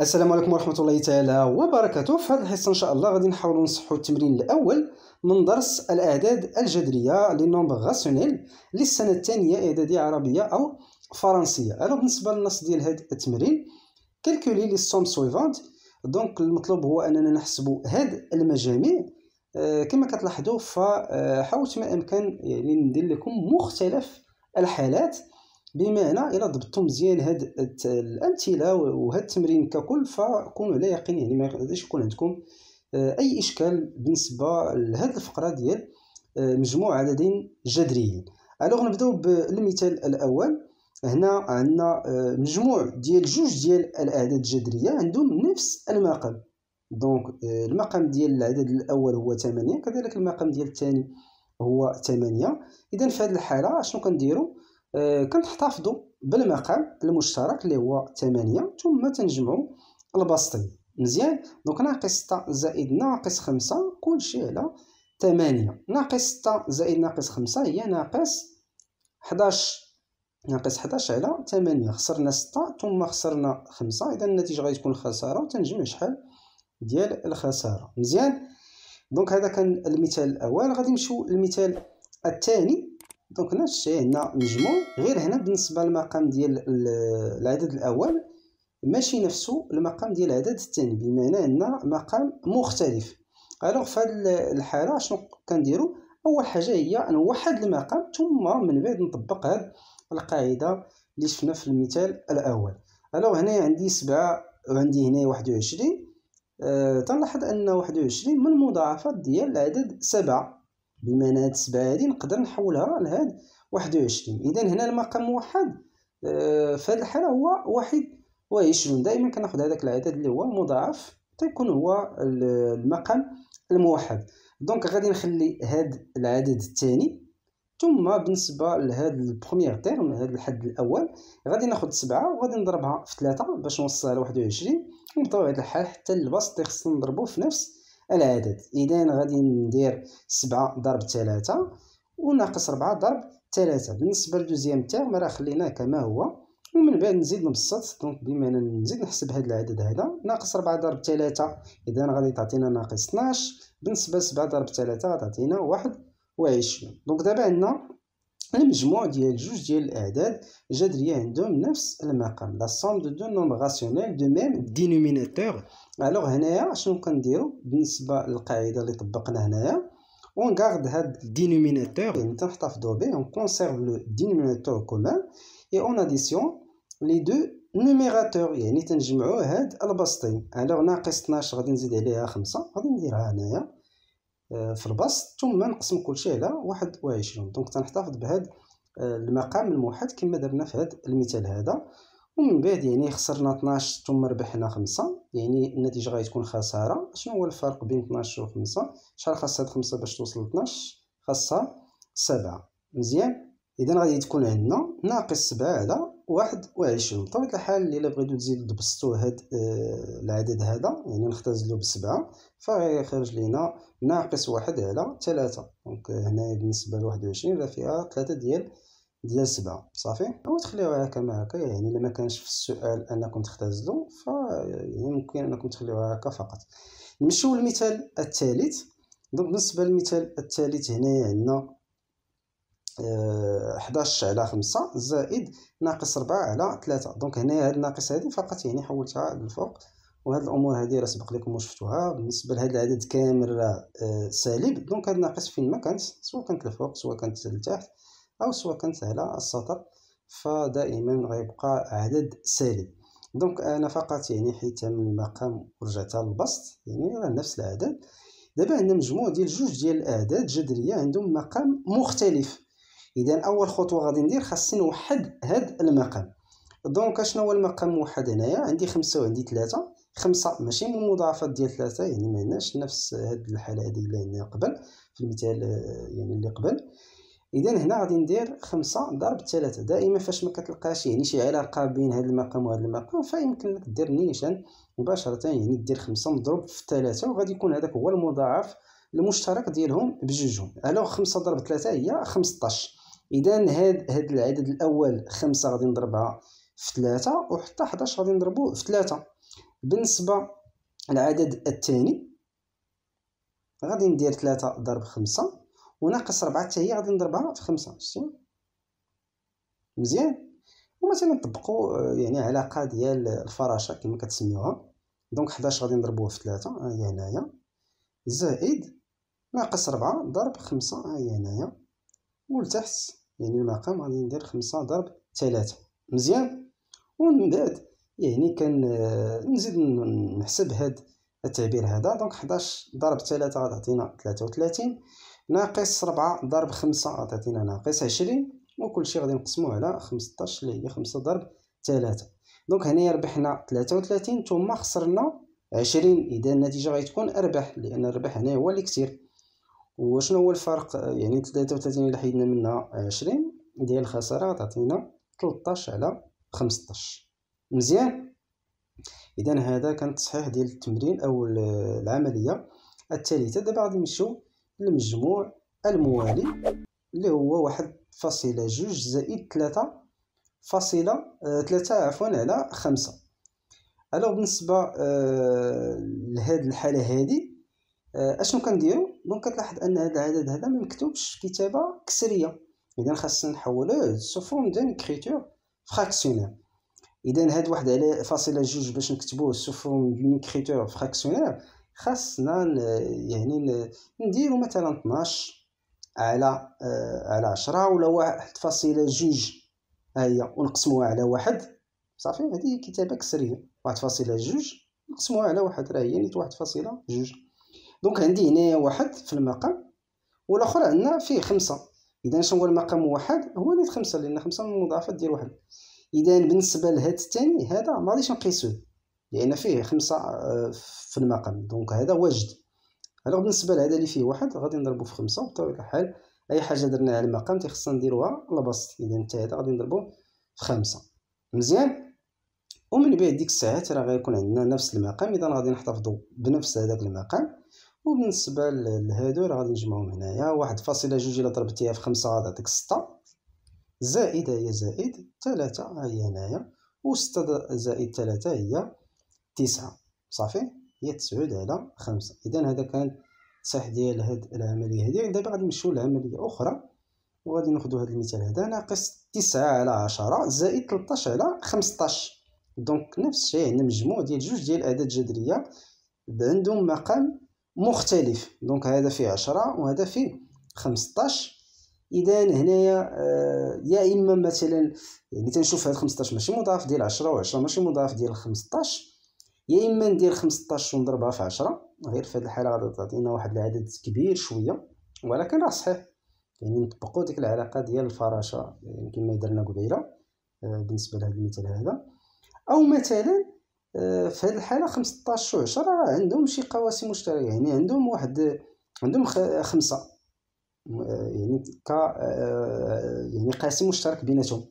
السلام عليكم ورحمه الله تعالى وبركاته في هذه الحصه ان شاء الله غادي نحاولوا نصحوا التمرين الاول من درس الاعداد الجذريه لي غاسيونيل للسنه الثانيه اعداديه عربيه او فرنسيه الو بالنسبه للنص ديال هذا التمرين كالكولي لي سوم سويفونت دونك المطلوب هو اننا نحسبوا هاد المجاميع آه كما كتلاحظوا فحاولت ما امكن يعني ندير لكم مختلف الحالات بمعنى الا ضبطتم مزيان هاد الامثله وهاد التمرين ككل فكونوا على يقين يعني ما غاديش يكون عندكم آه، اي اشكال بالنسبه لهاد الفقره ديال آه، مجموع عددين جذريين الوغ نبداو بالمثال الاول هنا عندنا آه، مجموع ديال جوج ديال الاعداد الجذريه عندهم نفس المقام دونك المقام ديال العدد الاول هو 8 كذلك المقام ديال الثاني هو 8 اذا في هذه الحاله شنو كنديروا آه، كنحتفظوا بالمقام المشترك اللي هو 8 ثم تنجمعوا البسطي مزيان دونك ناقص 6 زائد ناقص 5 كلشي على 8 ناقص 6 زائد ناقص 5 هي ناقص 11 ناقص 11 على 8 خسرنا 6 ثم خسرنا 5 اذا النتيجه غتكون خساره وتنجمع شحال ديال الخساره مزيان دونك هذا كان المثال الاول غادي نمشيو للمثال الثاني دونك هنا الشيء هنا نجمو غير هنا بالنسبه للمقام ديال العدد الاول ماشي نفسه المقام ديال العدد الثاني بمعنى ان مقام مختلف الوغ في هذه الحاله شنو كنديرو اول حاجه هي نوحد المقام ثم من بعد نطبق هاد القاعده اللي شفنا في المثال الاول الوغ هنايا عندي سبعة وعندي هنا واحد وعشرين أه تنلاحظ ان واحد وعشرين من مضاعفات ديال العدد سبعة بما ان هاد السبعة هادي نقدر نحولها لهاد واحد وعشرين اذا هنا المقام واحد آه، في هاد الحالة هو واحد وعشرون دائما كناخد هداك العدد اللي هو مضاعف تيكون هو المقام الموحد دونك غادي نخلي هاد العدد الثاني ثم بالنسبه لهاد البروميير تيرم هاد الحد الاول غادي ناخد سبعة وغادي نضربها في ثلاثة باش نوصلها لواحد وعشرين وبطبيعه الحال حتى البسط خصنا نضربو في نفس العدد إذا غادي ندير 7 ضرب 3 وناقص 4 ضرب 3 بالنسبة للدوزيام تيرم راه خليناه كما هو ومن بعد نزيد نبسط دونك بما ان نزيد نحسب هذا العدد هذا ناقص 4 ضرب 3 اذا غادي تعطينا ناقص 12 بالنسبه ل 7 ضرب 3 غتعطينا 21 دونك دابا عندنا المجموع ديال جوج ديال الاعداد جذريه عندهم نفس المقام لا سوم دو دو نومبر راسيونيل دو ميم دينوميناتور الوغ هنايا شنو كنديرو بالنسبه للقاعده اللي طبقنا هنايا اون غارد هاد دينوميناتور يعني تنحتفظو به اون كونسيرف لو دينوميناتور كومان اي اون اديسيون لي دو نوميراتور يعني تنجمعو هاد البسطين الوغ ناقص 12 غادي نزيد عليها 5 غادي نديرها هنايا آه، في البسط ثم نقسم كل شيء على واحد دونك تنحتفظ بهذا آه، المقام الموحد كما درنا في هذا المثال هذا ومن بعد يعني خسرنا 12 ثم ربحنا 5 يعني النتيجه غتكون خساره شنو هو الفرق بين 12 و 5 شحال خاصها 5 باش توصل ل 12 خاصها 7 مزيان اذا غادي تكون عندنا ناقص 7 على واحد وعشرون بطبيعة الحال إلا بغيتو تزيد تبسطو هاد آه، العدد هذا يعني نختزلو بسبعة فغيخرج لينا ناقص واحد على ثلاثة دونك هنايا بالنسبة لواحد وعشرين راه فيها ثلاثة ديال ديال سبعة صافي أو تخليوها كما هكا يعني إلا مكانش في السؤال أنكم تختزلو ف يعني ممكن أنكم تخليوها هكا فقط نمشيو للمثال الثالث دونك بالنسبة للمثال الثالث هنايا عندنا آه، 11 على 5 زائد ناقص 4 على 3 دونك هنايا هاد الناقص هادي فقط يعني حولتها للفوق وهذه الامور هادي راه سبق لكم وشفتوها بالنسبه لهاد العدد كامل راه آه، سالب دونك هاد الناقص فين ما كانت سواء كانت للفوق سواء كانت لتحت او سواء كانت على السطر فدائما غيبقى عدد سالب دونك انا فقط يعني حيت من المقام ورجعت للبسط يعني راه نفس العدد دابا عندنا مجموع ديال جوج ديال الاعداد جذريه عندهم مقام مختلف اذا اول خطوه غادي ندير خاصني نوحد هاد المقام دونك اشنو هو المقام الموحد هنايا عندي خمسة وعندي ثلاثة خمسة ماشي من المضاعفات ديال ثلاثة يعني ما عندناش نفس هاد الحالة هادي اللي عندنا قبل في المثال يعني اللي قبل اذا هنا غادي ندير خمسة ضرب ثلاثة دائما فاش ما كتلقاش يعني شي علاقة بين هاد المقام وهاد المقام فيمكن لك دير نيشان مباشرة يعني دير خمسة مضروب في ثلاثة وغادي يكون هذاك هو المضاعف المشترك ديالهم بجوجهم الوغ خمسة ضرب ثلاثة هي خمسطاش اذا هاد هاد العدد الاول خمسة غادي نضربها في ثلاثة وحتى حداش غادي نضربوه في ثلاثة بالنسبة للعدد الثاني غادي ندير ثلاثة ضرب خمسة وناقص ربعة حتى هي غادي نضربها في خمسة شتي مزيان ومثلا نطبقو آه، يعني علاقة ديال الفراشة كما كتسميوها دونك حداش غادي نضربوها في ثلاثة ها هي هنايا زائد ناقص ربعة ضرب خمسة ها هي هنايا ولتحت يعني المقام غادي ندير خمسة ضرب ثلاثة مزيان ومن بعد يعني كان آه، نزيد نحسب هاد التعبير هذا دونك 11 ضرب 3 غتعطينا 33 ناقص 4 ضرب 5 غتعطينا ناقص 20 وكل شيء غادي نقسموه على 15 اللي هي 5 ضرب 3 دونك هنايا ربحنا 33 ثم خسرنا 20 اذا النتيجه غتكون ارباح لان الربح هنا هو اللي كثير وشنو هو الفرق يعني 33 الا حيدنا منها 20 ديال الخساره غتعطينا 13 على 15 مزيان اذا هذا كان التصحيح ديال التمرين او العمليه الثالثه دابا غادي نمشيو للمجموع الموالي اللي هو واحد فاصلة جوج زائد ثلاثة فاصلة ثلاثة آه، عفوا على خمسة ألو بالنسبة آه، لهاد الحالة هادي آه، اشنو كنديرو دونك كتلاحظ ان هذا العدد هذا ما مكتوبش كتابه كسريه اذا خاصنا نحولوه سو فورم دون كريتور فراكسيونير اذا هاد واحد على فاصله جوج باش نكتبوه سو فورم دون كريتور فراكسيونير خاصنا يعني نديرو مثلا 12 على آه، على 10 ولا واحد فاصله جوج ها هي ونقسموها على واحد صافي هذه كتابه كسريه واحد فاصله جوج نقسموها على واحد راه هي نيت واحد فاصله جوج دونك عندي هنايا واحد في المقام والاخر عندنا فيه خمسة اذا شنو هو المقام واحد هو نيت خمسة لان خمسة من المضاعفات ديال واحد اذا بالنسبه لهاد الثاني هذا ما غاديش نقيسوه لان فيه خمسة آه، في المقام دونك هذا واجد الوغ بالنسبه لهذا اللي فيه واحد غادي نضربو في خمسة بطبيعه الحال اي حاجه درناها على المقام تيخصنا نديروها لبسط اذا حتى هذا غادي نضربو في خمسة مزيان ومن بعد ديك الساعات راه غيكون عندنا نفس المقام اذا غادي نحتفظو بنفس هذاك المقام وبالنسبه لهادو راه غادي نجمعهم هنايا واحد فاصله جوج الا ضربتيها في خمسة غتعطيك ستة زائد هي زائد ثلاثة هي هنايا وستة زائد ثلاثة هي تسعة صافي هي تسعود على خمسة اذا هذا كان التصحيح ديال هاد العمليه هادي دابا غادي نمشيو لعمليه اخرى وغادي ناخدو هاد المثال هذا ناقص تسعة على عشرة زائد تلطاش على خمسطاش دونك نفس الشيء عندنا مجموع ديال جوج ديال الاعداد الجذريه عندهم مقام مختلف دونك هذا فيه عشرة وهذا فيه خمسطاش اذا هنايا آه، يا اما مثلا يعني تنشوف هاد 15 ماشي مضاعف ديال 10 و10 ماشي مضاعف ديال 15 يا اما ندير 15 ونضربها في 10 غير في هاد الحاله غادي تعطينا واحد العدد كبير شويه ولكن راه صحيح يعني نطبقوا ديك العلاقه ديال الفراشه يعني كما درنا قبيله آه، بالنسبه لهذا المثال هذا او مثلا آه، في هذه الحاله 15 و 10 راه عندهم شي قواسم مشتركه يعني عندهم واحد عندهم خمسه آه، يعني ك آه، يعني قاسم مشترك بيناتهم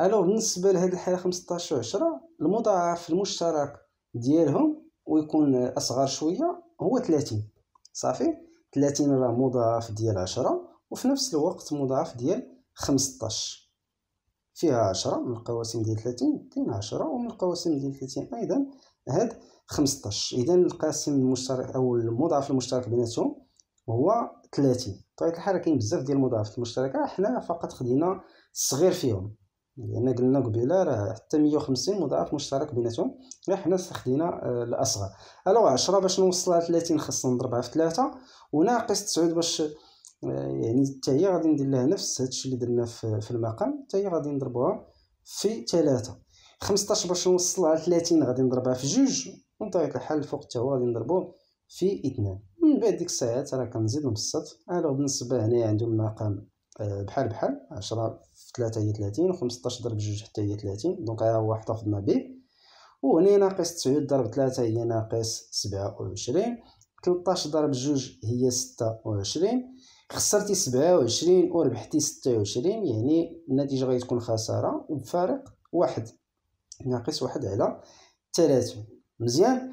الو بالنسبه لهذه الحاله 15 و 10 المضاعف المشترك ديالهم ويكون اصغر شويه هو 30 صافي 30 راه مضاعف ديال 10 وفي نفس الوقت مضاعف ديال 15 فيها عشرة من القواسم ديال ثلاثين كاين عشرة ومن القواسم ديال ثلاثين أيضا هاد خمسطاش إذا القاسم المشترك أو المضاعف المشترك بيناتهم هو ثلاثين بطبيعة الحال كاين بزاف ديال المضاعفات المشتركة حنا فقط خدينا الصغير فيهم لأن قلنا قبيلة راه حتى مية وخمسين مضاعف مشترك بيناتهم غير حنا خدينا آه، الأصغر ألوغ عشرة باش نوصلها لثلاثين خاصنا نضربها في ثلاثة وناقص تسعود باش يعني حتى هي غادي ندير لها نفس هادشي اللي درنا في المقام حتى هي غادي نضربوها في 3 15 باش نوصلها على 30 غادي نضربها في جوج ونطيق طريق الحل الفوق حتى هو غادي نضربوه في 2 من بعد ديك الساعات راه كنزيد نبسط على بالنسبه هنا عندهم المقام آه، بحال بحال 10 في 3 هي 30 و 15 ضرب جوج حتى هي 30 دونك ها هو احتفظنا به وهنا ناقص 9 ضرب 3 هي ناقص 27 13 ضرب جوج هي 26 خسرتي 27 وربحتي 26 يعني النتيجه غتكون خساره وبفارق واحد ناقص واحد على 30 مزيان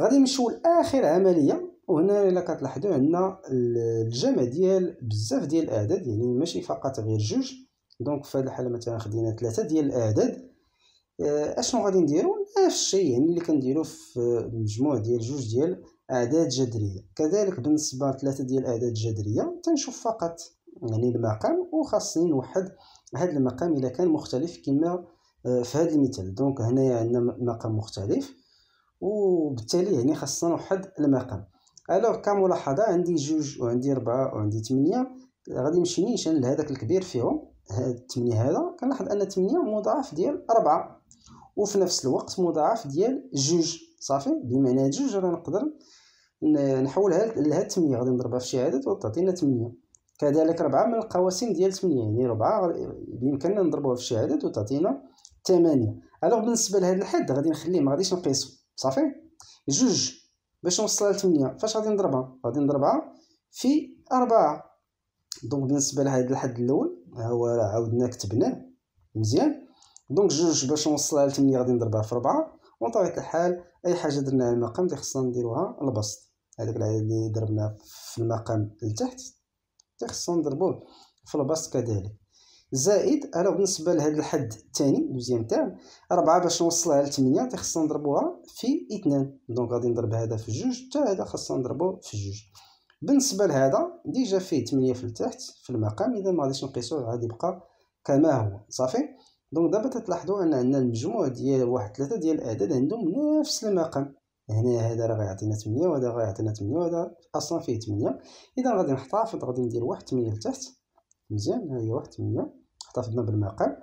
غادي نمشيو لاخر عمليه وهنا الا كتلاحظوا عندنا الجمع ديال بزاف ديال الاعداد يعني ماشي فقط غير جوج دونك في هذه الحاله مثلا خدينا ثلاثه ديال الاعداد آه، اشنو غادي نديرو نفس الشيء يعني اللي كنديرو في مجموع ديال جوج ديال أعداد جذرية كذلك بالنسبة لثلاثة ديال الأعداد الجذرية تنشوف فقط يعني المقام وخاصني نوحد هاد المقام إذا كان مختلف كما آه، في هذا المثال دونك هنايا عندنا مقام مختلف وبالتالي يعني خاصنا نوحد المقام الوغ كملاحظة عندي جوج وعندي ربعة وعندي ثمانية غادي نمشي نيشان لهداك الكبير فيهم هاد الثمانية هذا كنلاحظ أن ثمانية مضاعف ديال ربعة وفي نفس الوقت مضاعف ديال جوج صافي بمعنى هاد جوج راه نقدر نحولها لها 8 غادي نضربها في شي عدد وتعطينا 8 كذلك 4 من القواسم ديال 8 يعني 4 بامكاننا نضربوها في شي عدد وتعطينا 8 الوغ بالنسبه لهذا الحد غادي نخليه ما غاديش نقيسو صافي جوج باش نوصلها ل 8 فاش غادي نضربها غادي نضربها في 4 دونك بالنسبه لهذا الحد الاول ها هو عاودنا كتبناه مزيان دونك جوج باش نوصلها ل 8 غادي نضربها في 4 وطبيعة الحال أي حاجة درناها على المقام خصنا نديروها البسط هذاك العدد اللي ضربناه في المقام لتحت خصنا نضربوه في البسط كذلك زائد أنا بالنسبة لهذا الحد الثاني دوزيام تاعو ربعة باش نوصلها لثمانية خصنا نضربوها في اثنان دونك غادي نضرب هذا في جوج حتى هذا خصنا نضربو في جوج بالنسبة لهذا ديجا فيه 8 في التحت في المقام إذا ما غاديش نقيسوه غادي يبقى كما هو صافي دونك دابا تلاحظوا ان عندنا المجموع ديال واحد ثلاثه ديال الاعداد عندهم نفس المقام هنا هذا راه غيعطينا 8 وهذا غيعطينا 8 وهذا اصلا فيه 8 اذا غادي نحتفظ غادي ندير واحد 8 لتحت مزيان ها هي واحد 8 احتفظنا بالمقام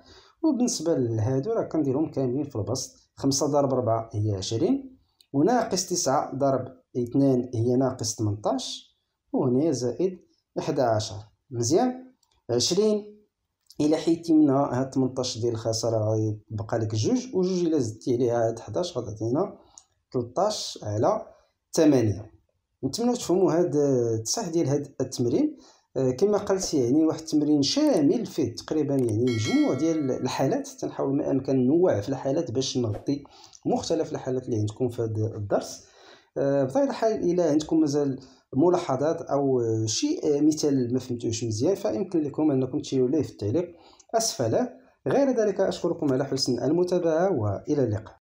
وبالنسبه لهادو راه كنديرهم كاملين في البسط 5 ضرب 4 هي 20 وناقص 9 ضرب 2 هي ناقص 18 وهنا زائد 11 مزيان 20 الا حيدتي منها هاد 18 ديال الخساره غيبقى لك جوج وجوج الا زدتي عليها هاد 11 غتعطينا 13 على 8 نتمنى تفهموا هاد التصح ديال هاد التمرين آه، كما قلت يعني واحد التمرين شامل فيه تقريبا يعني مجموع ديال الحالات تنحاول ما امكن نوع في الحالات باش نغطي مختلف الحالات اللي عندكم في هذا الدرس آه، بطبيعه الحال الى عندكم مازال ملاحظات او شيء مثال ما فهمتوش مزيان فيمكن لكم انكم تشيروا ليه في التعليق اسفله غير ذلك اشكركم على حسن المتابعه والى اللقاء